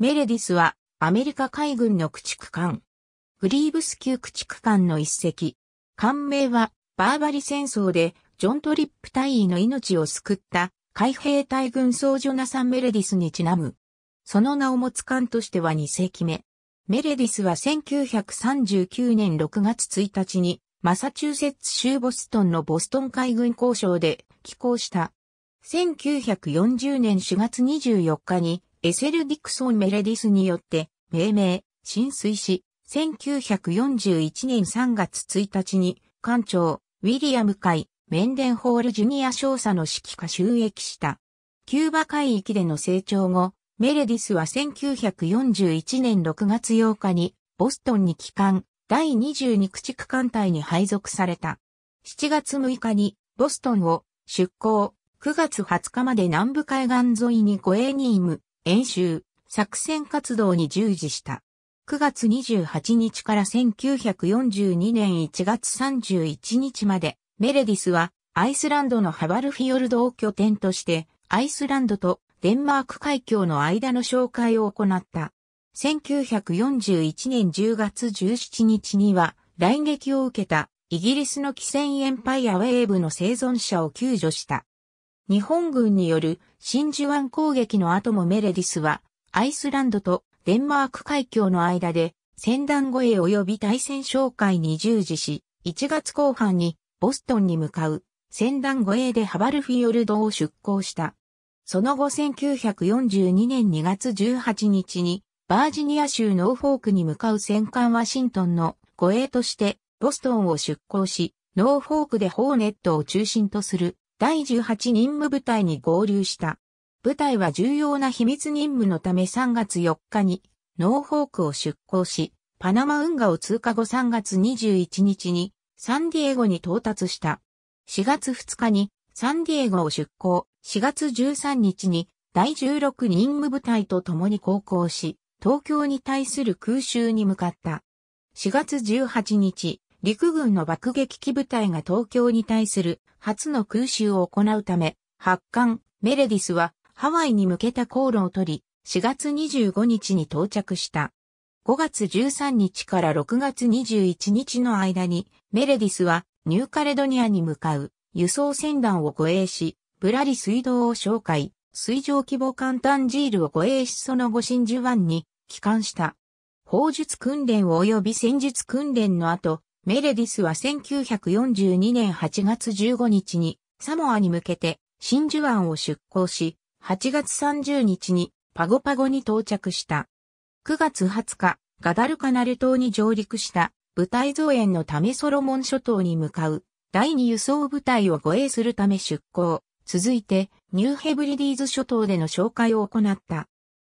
メレディスはアメリカ海軍の駆逐艦。グリーブス級駆逐艦の一隻。艦名はバーバリ戦争でジョン・トリップ大尉の命を救った海兵隊軍総ジョナサン・メレディスにちなむ。その名を持つ艦としては2世紀目。メレディスは1939年6月1日にマサチューセッツ州ボストンのボストン海軍交渉で寄港した。1940年4月24日にエセル・ディクソン・メレディスによって命名、浸水し、1941年3月1日に、艦長、ウィリアム海、メンデンホール・ジュニア少佐の指揮下収益した。キューバ海域での成長後、メレディスは1941年6月8日に、ボストンに帰還、第22駆逐艦隊に配属された。7月6日に、ボストンを出港、9月20日まで南部海岸沿いに護衛にイ演習、作戦活動に従事した。9月28日から1942年1月31日まで、メレディスはアイスランドのハバルフィヨルドを拠点として、アイスランドとデンマーク海峡の間の紹介を行った。1941年10月17日には、来撃を受けたイギリスの汽船エンパイアウェーブの生存者を救助した。日本軍による真珠湾攻撃の後もメレディスは、アイスランドとデンマーク海峡の間で、戦団護衛及び対戦紹介に従事し、1月後半にボストンに向かう戦団護衛でハバルフィヨルドを出港した。その後1942年2月18日に、バージニア州ノーフォークに向かう戦艦ワシントンの護衛としてボストンを出港し、ノーフォークでホーネットを中心とする第18任務部隊に合流した。部隊は重要な秘密任務のため3月4日にノーホークを出港し、パナマ運河を通過後3月21日にサンディエゴに到達した。4月2日にサンディエゴを出港、4月13日に第16任務部隊と共に航行し、東京に対する空襲に向かった。4月18日、陸軍の爆撃機部隊が東京に対する初の空襲を行うため、発艦、メレディスはハワイに向けた航路を取り、4月25日に到着した。5月13日から6月21日の間に、メレディスはニューカレドニアに向かう輸送船団を護衛し、ぶらり水道を紹介、水上規模簡単ジールを護衛しその後真珠湾に帰還した。砲術訓練及び戦術訓練の後、メレディスは1942年8月15日にサモアに向けて真珠湾を出港し、8月30日にパゴパゴに到着した。9月20日、ガダルカナル島に上陸した部隊増援のためソロモン諸島に向かう第2輸送部隊を護衛するため出港。続いてニューヘブリディーズ諸島での紹介を行った。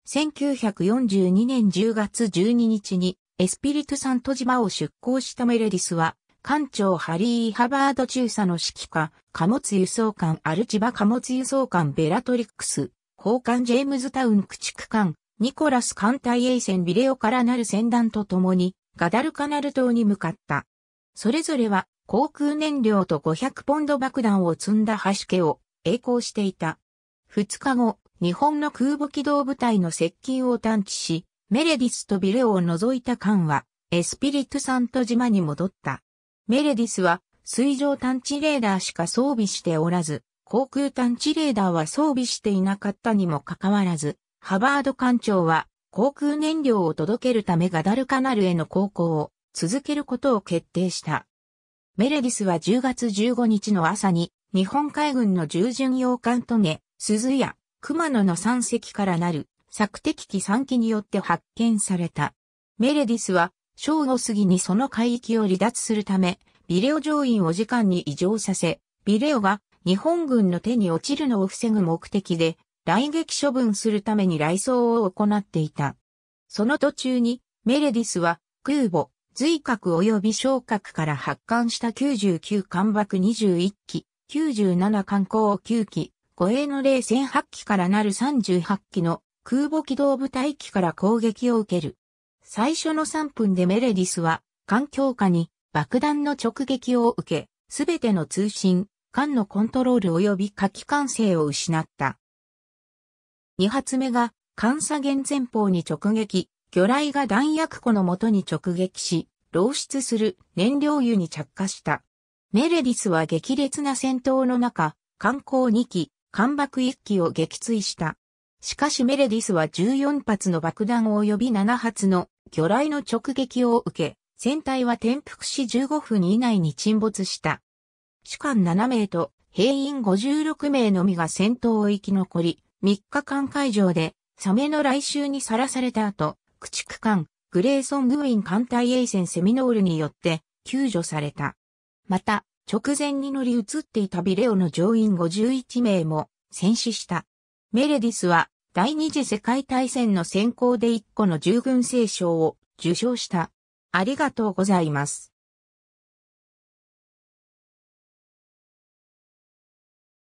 1942年10月12日にエスピリトサント島を出港したメレディスは、艦長ハリー・ハバード中佐の指揮下、貨物輸送艦アルチバ貨物輸送艦ベラトリックス、砲艦ジェームズタウン駆逐艦、ニコラス艦隊衛船ビレオからなる船団と共に、ガダルカナル島に向かった。それぞれは、航空燃料と500ポンド爆弾を積んだ橋家を栄光していた。2日後、日本の空母機動部隊の接近を探知し、メレディスとビレオを除いた艦は、エスピリトサント島に戻った。メレディスは、水上探知レーダーしか装備しておらず、航空探知レーダーは装備していなかったにもかかわらず、ハバード艦長は航空燃料を届けるためガダルカナルへの航行を続けることを決定した。メレディスは10月15日の朝に日本海軍の従順洋艦トゲ、鈴や熊野の山積からなる索敵機3機によって発見された。メレディスは正午過ぎにその海域を離脱するため、ビレオ乗員を時間に異常させ、ビレオが日本軍の手に落ちるのを防ぐ目的で、来撃処分するために来送を行っていた。その途中に、メレディスは空母、随核及び昇格から発艦した99艦爆21機、97艦砲9機、護衛の零戦8機からなる38機の空母機動部隊機から攻撃を受ける。最初の3分でメレディスは、環境下に爆弾の直撃を受け、すべての通信、艦のコントロール及び火器管制を失った。2発目が、艦左舷前方に直撃、魚雷が弾薬庫の元に直撃し、漏出する燃料油に着火した。メレディスは激烈な戦闘の中、艦砲2機、艦爆1機を撃墜した。しかしメレディスは14発の爆弾及び7発の魚雷の直撃を受け、船体は転覆し15分以内に沈没した。主艦7名と兵員56名のみが戦闘を生き残り、3日間会場でサメの来襲にさらされた後、駆逐艦グレーソン・グウィン艦隊衛船セミノールによって救助された。また、直前に乗り移っていたビレオの乗員51名も戦死した。メレディスは第二次世界大戦の先行で1個の従軍聖賞を受賞した。ありがとうございます。